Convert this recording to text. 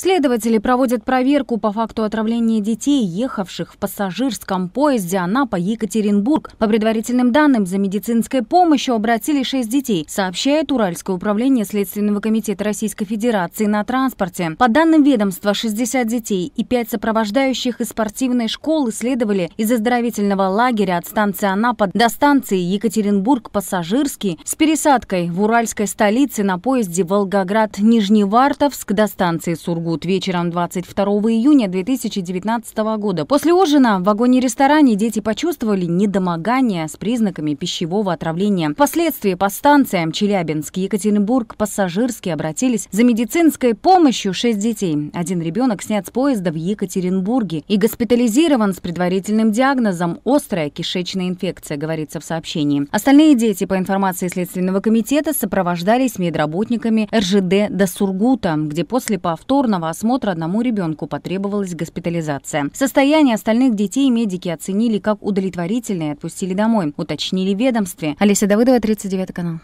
Следователи проводят проверку по факту отравления детей, ехавших в пассажирском поезде Анапа-Екатеринбург. По предварительным данным, за медицинской помощью обратили шесть детей, сообщает Уральское управление Следственного комитета Российской Федерации на транспорте. По данным ведомства, 60 детей и 5 сопровождающих из спортивной школы следовали из оздоровительного лагеря от станции Анапа до станции Екатеринбург-Пассажирский с пересадкой в уральской столице на поезде Волгоград-Нижневартовск до станции Сургут. Сургут вечером 22 июня 2019 года. После ужина в вагоне-ресторане дети почувствовали недомогание с признаками пищевого отравления. Впоследствии по станциям Челябинск, и Екатеринбург, пассажирские обратились за медицинской помощью шесть детей. Один ребенок снят с поезда в Екатеринбурге и госпитализирован с предварительным диагнозом «острая кишечная инфекция», говорится в сообщении. Остальные дети, по информации Следственного комитета, сопровождались медработниками РЖД до Сургута, где после повторного комплексного осмотра одному ребенку потребовалась госпитализация. Состояние остальных детей медики оценили как удовлетворительное и отпустили домой, уточнили в ведомстве. Олеся Давыдова, 39 канал.